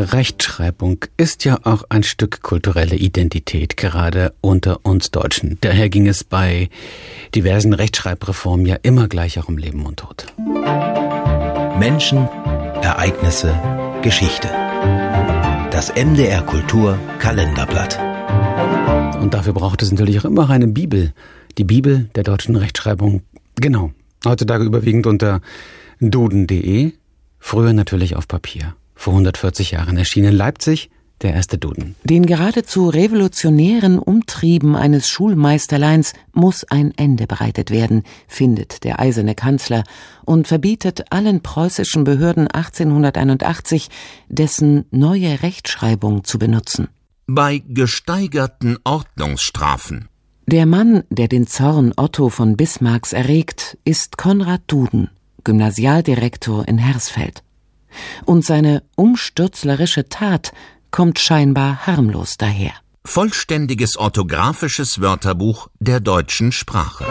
Rechtschreibung ist ja auch ein Stück kulturelle Identität, gerade unter uns Deutschen. Daher ging es bei diversen Rechtschreibreformen ja immer gleich auch um Leben und Tod. Menschen, Ereignisse, Geschichte. Das MDR Kultur Kalenderblatt. Und dafür braucht es natürlich auch immer eine Bibel. Die Bibel der deutschen Rechtschreibung. Genau. Heutzutage überwiegend unter duden.de, früher natürlich auf Papier vor 140 Jahren erschien in Leipzig der erste Duden. Den geradezu revolutionären Umtrieben eines Schulmeisterleins muss ein Ende bereitet werden, findet der eiserne Kanzler und verbietet allen preußischen Behörden 1881, dessen neue Rechtschreibung zu benutzen. Bei gesteigerten Ordnungsstrafen. Der Mann, der den Zorn Otto von Bismarcks erregt, ist Konrad Duden, Gymnasialdirektor in Hersfeld und seine umstürzlerische Tat kommt scheinbar harmlos daher. Vollständiges orthografisches Wörterbuch der deutschen Sprache.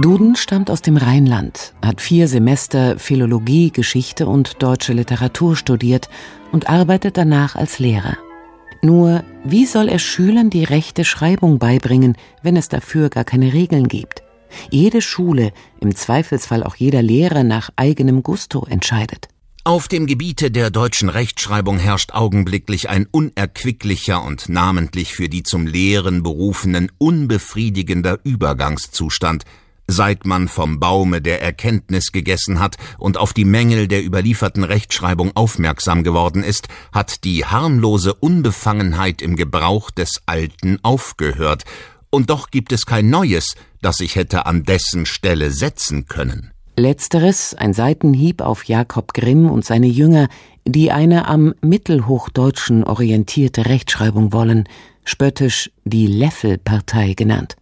Duden stammt aus dem Rheinland, hat vier Semester Philologie, Geschichte und deutsche Literatur studiert und arbeitet danach als Lehrer. Nur, wie soll er Schülern die rechte Schreibung beibringen, wenn es dafür gar keine Regeln gibt? jede Schule, im Zweifelsfall auch jeder Lehrer nach eigenem Gusto entscheidet. Auf dem Gebiete der deutschen Rechtschreibung herrscht augenblicklich ein unerquicklicher und namentlich für die zum Lehren berufenen unbefriedigender Übergangszustand, seit man vom Baume der Erkenntnis gegessen hat und auf die Mängel der überlieferten Rechtschreibung aufmerksam geworden ist, hat die harmlose Unbefangenheit im Gebrauch des Alten aufgehört, und doch gibt es kein Neues, das ich hätte an dessen Stelle setzen können. Letzteres ein Seitenhieb auf Jakob Grimm und seine Jünger, die eine am Mittelhochdeutschen orientierte Rechtschreibung wollen, spöttisch die Löffelpartei genannt.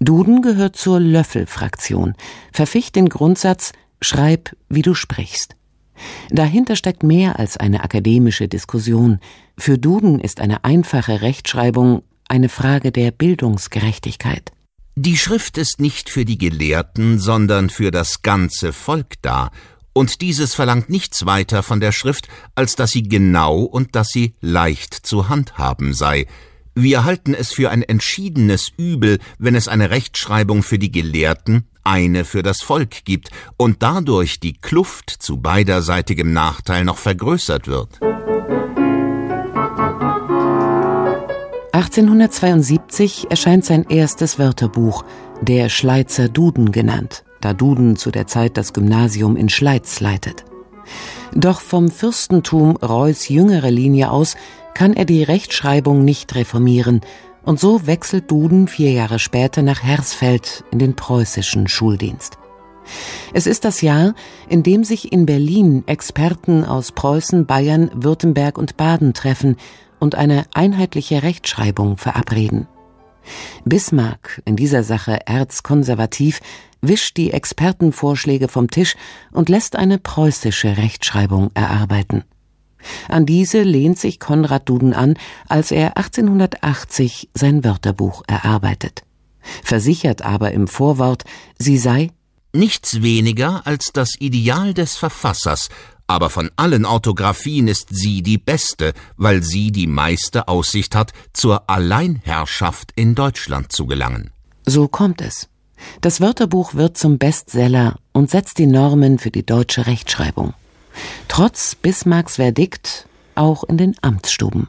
Duden gehört zur Löffelfraktion, verficht den Grundsatz Schreib, wie du sprichst. Dahinter steckt mehr als eine akademische Diskussion. Für Duden ist eine einfache Rechtschreibung eine Frage der Bildungsgerechtigkeit. Die Schrift ist nicht für die Gelehrten, sondern für das ganze Volk da, und dieses verlangt nichts weiter von der Schrift, als dass sie genau und dass sie leicht zu handhaben sei. Wir halten es für ein entschiedenes Übel, wenn es eine Rechtschreibung für die Gelehrten, eine für das Volk gibt und dadurch die Kluft zu beiderseitigem Nachteil noch vergrößert wird. 1872 erscheint sein erstes Wörterbuch, der Schleizer Duden genannt, da Duden zu der Zeit das Gymnasium in Schleiz leitet. Doch vom Fürstentum Reuß jüngere Linie aus kann er die Rechtschreibung nicht reformieren, und so wechselt Duden vier Jahre später nach Hersfeld in den preußischen Schuldienst. Es ist das Jahr, in dem sich in Berlin Experten aus Preußen, Bayern, Württemberg und Baden treffen, und eine einheitliche Rechtschreibung verabreden. Bismarck, in dieser Sache erzkonservativ, wischt die Expertenvorschläge vom Tisch und lässt eine preußische Rechtschreibung erarbeiten. An diese lehnt sich Konrad Duden an, als er 1880 sein Wörterbuch erarbeitet, versichert aber im Vorwort, sie sei nichts weniger als das Ideal des Verfassers aber von allen Orthographien ist sie die beste, weil sie die meiste Aussicht hat, zur Alleinherrschaft in Deutschland zu gelangen. So kommt es. Das Wörterbuch wird zum Bestseller und setzt die Normen für die deutsche Rechtschreibung. Trotz Bismarcks Verdikt auch in den Amtsstuben.